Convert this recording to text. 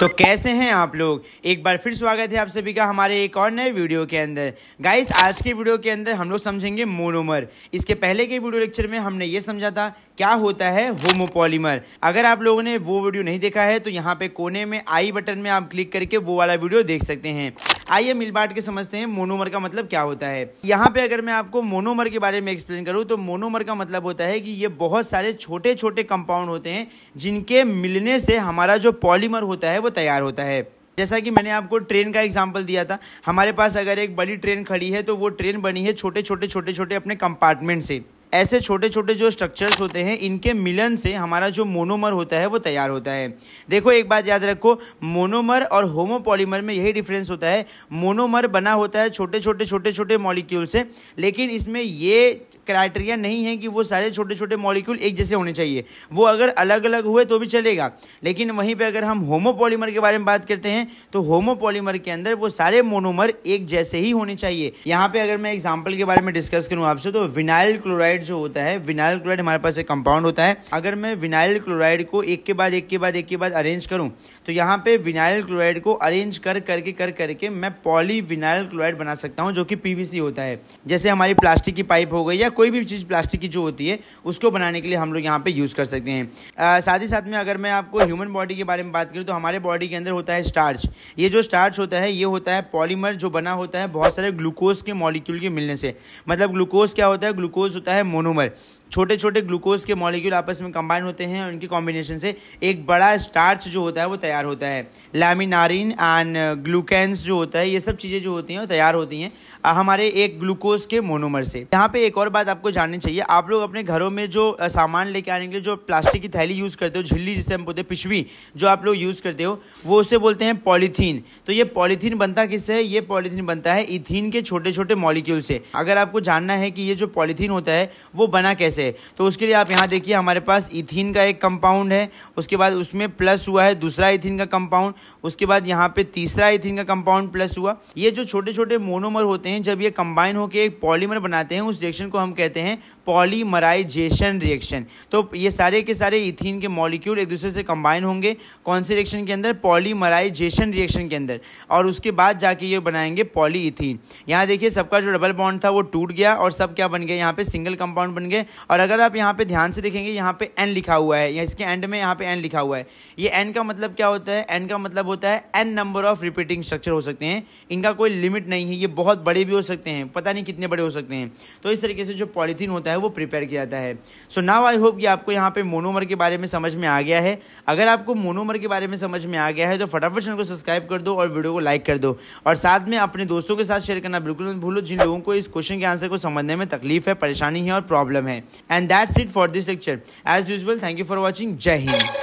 तो कैसे हैं आप लोग एक बार फिर स्वागत है आप सभी का हमारे एक और नए वीडियो के अंदर गाइस आज के वीडियो के अंदर हम लोग समझेंगे मोनोमर इसके पहले के वीडियो लेक्चर में हमने ये समझा था क्या होता है होमोपॉलीमर अगर आप लोगों ने वो वीडियो नहीं देखा है तो यहाँ पे कोने में आई बटन में आप क्लिक करके वो वाला वीडियो देख सकते हैं आइए मिल बाट के समझते हैं मोनोमर का मतलब क्या होता है यहाँ पे अगर मैं आपको मोनोमर के बारे में एक्सप्लेन करूँ तो मोनोमर का मतलब होता है कि ये बहुत सारे छोटे छोटे कंपाउंड होते हैं जिनके मिलने से हमारा जो पॉलीमर होता है वो तैयार होता है जैसा कि मैंने आपको ट्रेन का एग्जाम्पल दिया था हमारे पास अगर एक बड़ी ट्रेन खड़ी है तो वो ट्रेन बनी है छोटे छोटे छोटे छोटे अपने कंपार्टमेंट से ऐसे छोटे छोटे जो स्ट्रक्चर्स होते हैं इनके मिलन से हमारा जो मोनोमर होता है वो तैयार होता है देखो एक बात याद रखो मोनोमर और होमोपॉलीमर में यही डिफरेंस होता है मोनोमर बना होता है छोटे छोटे छोटे छोटे मॉलिक्यूल से लेकिन इसमें ये क्राइटेरिया नहीं है कि वो सारे छोटे छोटे मॉलिक्यूल एक जैसे होने चाहिए वो अगर अलग अलग हुए तो भी चलेगा लेकिन वहीं पे अगर हम होमोपॉलीमर के बारे में बात करते हैं तो होमोपॉलीमर के अंदर वो सारे मोनोमर एक जैसे ही होने चाहिए यहाँ पे अगर मैं एग्जाम्पल के बारे में डिस्कस करूँ आपसे तो विनाइल क्लोराइड जो होता है विनाइल क्लोराइड हमारे पास एक कंपाउंड होता है अगर मैं विनाइल क्लोराइड को एक के बाद एक के बाद एक के बाद अरेंज करूँ तो यहाँ पे विनाइल क्लोराइड को अरेंज कर करके कर करके मैं पॉली विनाइल क्लोराइड बना सकता हूँ जो कि पीवीसी होता है जैसे हमारी प्लास्टिक की पाइप हो गई या कोई भी चीज़ प्लास्टिक की जो होती है उसको बनाने के लिए हम लोग यहाँ पे यूज़ कर सकते हैं साथ ही साथ में अगर मैं आपको ह्यूमन बॉडी के बारे में बात करूँ तो हमारे बॉडी के अंदर होता है स्टार्च ये जो स्टार्च होता है ये होता है पॉलीमर जो बना होता है बहुत सारे ग्लूकोज के मॉलिक्यूल के मिलने से मतलब ग्लूकोज क्या होता है ग्लूकोज होता है मोनोमर छोटे छोटे ग्लूकोज के मॉलिक्यूल आपस में कंबाइन होते हैं और इनके कॉम्बिनेशन से एक बड़ा स्टार्च जो होता है वो तैयार होता है लैमिनारिन एंड ग्लूकेंस जो होता है ये सब चीज़ें जो होती हैं वो तैयार होती हैं हमारे एक ग्लूकोज के मोनोमर से यहाँ पे एक और बात आपको जाननी चाहिए आप लोग अपने घरों में जो सामान लेके आने के लिए जो प्लास्टिक की थैली यूज़ करते हो झिल्ली जिसे हम बोलते हैं पिछवी जो आप लोग यूज़ करते हो वो उसे बोलते हैं पॉलीथीन तो ये पॉलीथीन बनता किससे है ये पॉलीथीन बनता है इथीन के छोटे छोटे मॉलिक्यूल से अगर आपको जानना है कि ये जो पॉलीथीन होता है वो बना कैसे से तो उसके लिए आप यहाँ देखिए हमारे पास इथिन का एक कंपाउंड है उसके बाद उसमें प्लस हुआ है दूसरा इथिन का कंपाउंड उसके बाद यहाँ पे तीसरा इथिन का कंपाउंड प्लस हुआ ये जो छोटे छोटे मोनोमर होते हैं जब ये कंबाइन होकर एक पॉलीमर बनाते हैं उस रिएक्शन को हम कहते हैं पॉलीमराइजेशन रिएक्शन तो ये सारे के सारे इथिन के मॉलिक्यूल एक दूसरे से कंबाइन होंगे कौन से रिएक्शन के अंदर पॉलीमराइजेशन रिएक्शन के अंदर और उसके बाद जाके ये बनाएंगे पॉली इथिन यहाँ देखिए सबका जो डबल बॉन्ड था वो टूट गया और सब क्या बन गया यहाँ पे सिंगल कंपाउंड बन गए और अगर आप यहाँ पे ध्यान से देखेंगे यहाँ पे एन लिखा हुआ है या इसके एंड में यहाँ पे एन लिखा हुआ है ये एन का मतलब क्या होता है एन का मतलब होता है N number of repeating structure हो सकते हैं इनका कोई लिमिट नहीं है ये बहुत बड़े भी हो सकते हैं पता नहीं कितने बड़े हो सकते हैं तो इस तरीके से जो पॉलीथीन होता है वो प्रिपेयर किया जाता है सो नाव आई होप कि आपको यहाँ पे मोनोमर के बारे में समझ में आ गया है अगर आपको मोनोमर के बारे में समझ में आ गया है तो फटाफट चैनल को सब्सक्राइब कर दो और वीडियो को लाइक कर दो और साथ में अपने दोस्तों के साथ शेयर करना बिल्कुल मत भूलो जिन लोगों को इस क्वेश्चन के आंसर को समझने में तकलीफ है परेशानी है और प्रॉब्लम है and that's it for this lecture as usual thank you for watching jai hind